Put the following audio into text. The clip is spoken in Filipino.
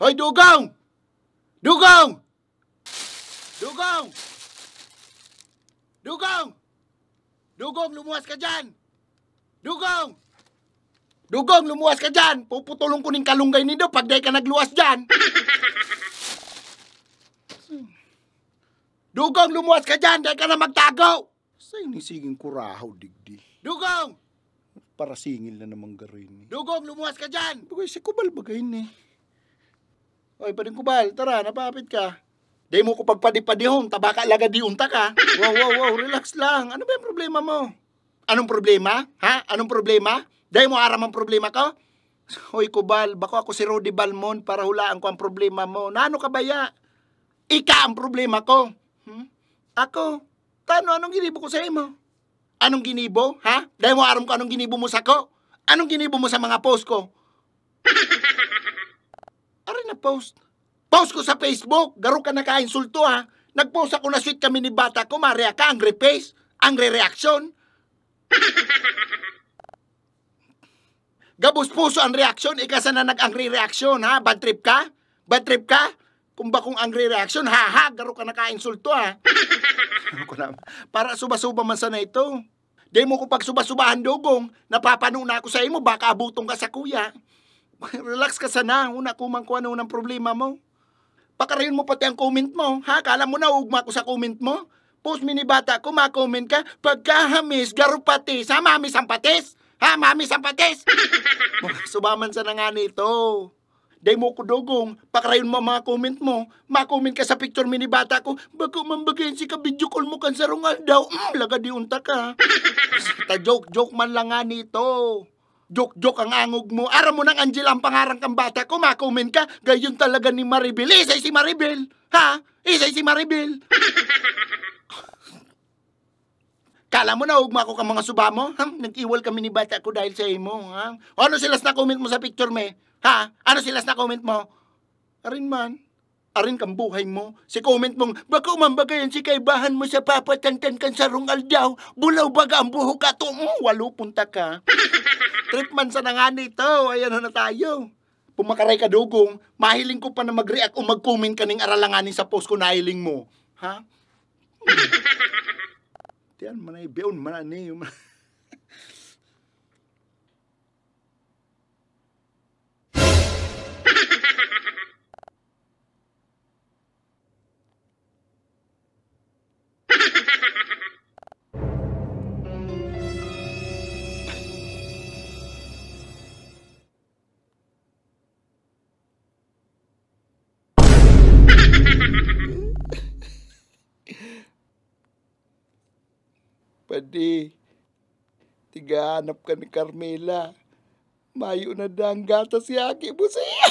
Hoy, dugong! Dugong! Dugong! Dugong! Dugong, lumuwas ka dyan! Dugong! Dugong, lumuwas ka dyan! Puputulong ko ng kalunggay nito pag di ka nagluwas dyan! Dugong, lumuwas ka dyan! Di ka na magtago! Sa inisiging kurahaw, digdi. Dugong! Para singil na namang garin. Dugong, lumuwas ka dyan! Bagay, si Kubal bagay ni. Oy, paring kubal, tara, napapit ka. Day mo ko pagpadi-padihong, tabaka laga di unta ka. Wow, wow, wow, relax lang. Ano ba yung problema mo? Anong problema? Ha? Anong problema? Day mo aram ang problema ko? Hoy, kubal, bako ako si Rudy Balmon para hulaan ko ang problema mo. Naano ka ba ya? Ika ang problema ko. Hmm? Ako? Tano, anong ginibo ko sa imo? Anong ginibo? Ha? Day mo aram ko anong ginibo mo sa ko? Anong ginibo mo sa mga post ko? Ari na post. Post ko sa Facebook. Garo ka nakainsulto ha. Nagpost ako na sweet kami ni bata ko. Maria ka, angry face. Angry reaction. Gabos puso ang reaction. Ikaw na nag-angry reaction ha. Bad trip ka? Bad trip ka? Kung ba kung angry reaction, haha, garo ka nakainsulto ha. Para suba man sana ito. Di mo ko pag suba-subahan dugong, napapano na ako sa imo, baka abutong ka sa kuya. Relax ka sana. Una ko man kung ano ng problema mo. Pakarayon mo pati ang comment mo. Ha? Kala mo na ugma ko sa comment mo? Post mini bata ko, ka. Pagkahamis, garupatis. Ha, mami sampatis? Ha, mami sampatis? Oh, subaman sa na nga nito. Day mo ko dogong, pakarayon mo mga comment mo. Makomment ka sa picture mini bata ko. Bako mambagayin si ka video call mo kan sarungal daw. Mm, laga di unta ka. Ta joke-joke man lang nga nito. Jok-jok ang angog mo. Aram mo ng Angel ang pangarang kang bata. Kumakomen ka. Gayon talaga ni Maribel. Isa si Maribel. Ha? Isa si Maribel. Kala mo na hugma ko ka mga suba mo? Ha? Nag-iwal kami ni bata ko dahil sa imo. Ha? O ano silas na comment mo sa picture me? Ha? Ano silas na comment mo? Rin man arin kang buhay mo. Si comment mong, baka umambagayan si kaibahan mo sa papatantan kan sa rungal daw, bulaw baga ang buho ka to, mm, walo punta ka. Treatment sa nga nito, ayan na tayo. Pumakaray ka dugong, mahiling ko pa na mag-react o mag-comment ka ng aralanganin sa post ko na hiling mo. Ha? Tiyan, manay, beon, manay, manay. Pwede, tigahanap ka ni Carmela. Mayo na dang gatas yaki mo siya.